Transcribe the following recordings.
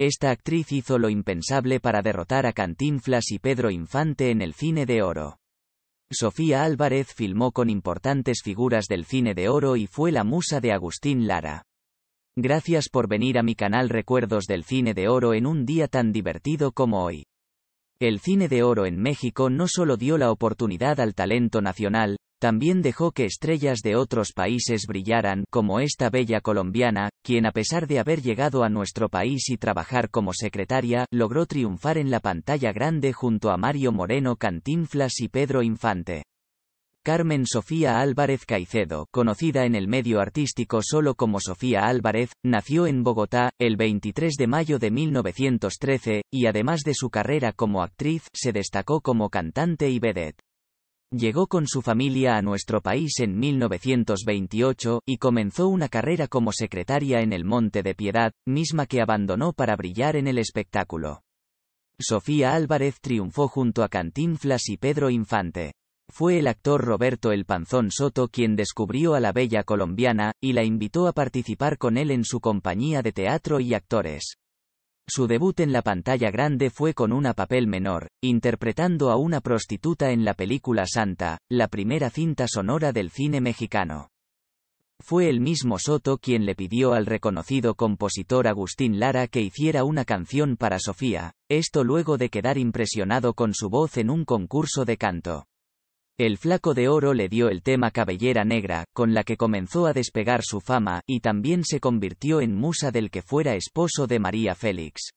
Esta actriz hizo lo impensable para derrotar a Cantinflas y Pedro Infante en el cine de oro. Sofía Álvarez filmó con importantes figuras del cine de oro y fue la musa de Agustín Lara. Gracias por venir a mi canal Recuerdos del Cine de Oro en un día tan divertido como hoy. El cine de oro en México no solo dio la oportunidad al talento nacional, también dejó que estrellas de otros países brillaran, como esta bella colombiana, quien a pesar de haber llegado a nuestro país y trabajar como secretaria, logró triunfar en la pantalla grande junto a Mario Moreno Cantinflas y Pedro Infante. Carmen Sofía Álvarez Caicedo, conocida en el medio artístico solo como Sofía Álvarez, nació en Bogotá, el 23 de mayo de 1913, y además de su carrera como actriz, se destacó como cantante y vedette. Llegó con su familia a nuestro país en 1928, y comenzó una carrera como secretaria en el Monte de Piedad, misma que abandonó para brillar en el espectáculo. Sofía Álvarez triunfó junto a Cantinflas y Pedro Infante. Fue el actor Roberto El Panzón Soto quien descubrió a la bella colombiana, y la invitó a participar con él en su compañía de teatro y actores. Su debut en la pantalla grande fue con una papel menor, interpretando a una prostituta en la película Santa, la primera cinta sonora del cine mexicano. Fue el mismo Soto quien le pidió al reconocido compositor Agustín Lara que hiciera una canción para Sofía, esto luego de quedar impresionado con su voz en un concurso de canto. El flaco de oro le dio el tema Cabellera Negra, con la que comenzó a despegar su fama, y también se convirtió en musa del que fuera esposo de María Félix.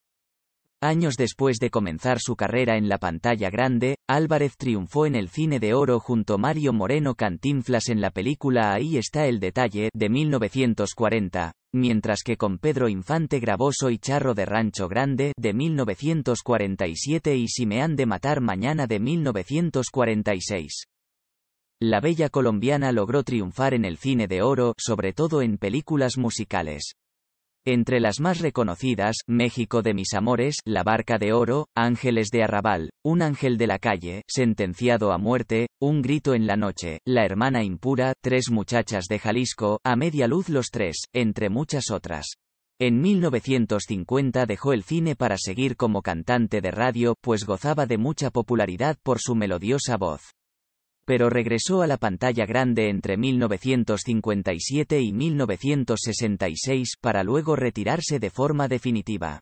Años después de comenzar su carrera en la pantalla grande, Álvarez triunfó en el cine de oro junto a Mario Moreno Cantinflas en la película Ahí está el detalle de 1940, mientras que con Pedro Infante grabó y Charro de Rancho Grande de 1947 y Si me han de matar mañana de 1946. La bella colombiana logró triunfar en el cine de oro, sobre todo en películas musicales. Entre las más reconocidas, México de mis amores, La barca de oro, Ángeles de Arrabal, Un ángel de la calle, Sentenciado a muerte, Un grito en la noche, La hermana impura, Tres muchachas de Jalisco, A media luz los tres, entre muchas otras. En 1950 dejó el cine para seguir como cantante de radio, pues gozaba de mucha popularidad por su melodiosa voz pero regresó a la pantalla grande entre 1957 y 1966 para luego retirarse de forma definitiva.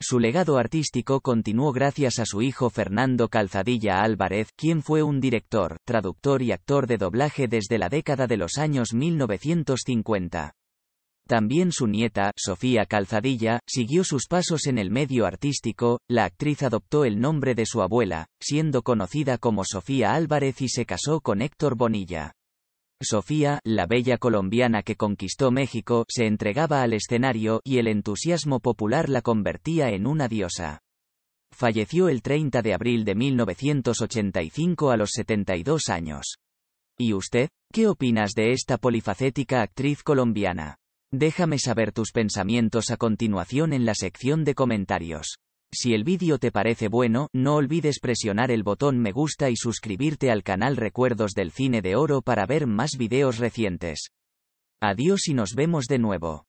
Su legado artístico continuó gracias a su hijo Fernando Calzadilla Álvarez, quien fue un director, traductor y actor de doblaje desde la década de los años 1950. También su nieta, Sofía Calzadilla, siguió sus pasos en el medio artístico, la actriz adoptó el nombre de su abuela, siendo conocida como Sofía Álvarez y se casó con Héctor Bonilla. Sofía, la bella colombiana que conquistó México, se entregaba al escenario, y el entusiasmo popular la convertía en una diosa. Falleció el 30 de abril de 1985 a los 72 años. ¿Y usted? ¿Qué opinas de esta polifacética actriz colombiana? Déjame saber tus pensamientos a continuación en la sección de comentarios. Si el vídeo te parece bueno, no olvides presionar el botón me gusta y suscribirte al canal Recuerdos del Cine de Oro para ver más videos recientes. Adiós y nos vemos de nuevo.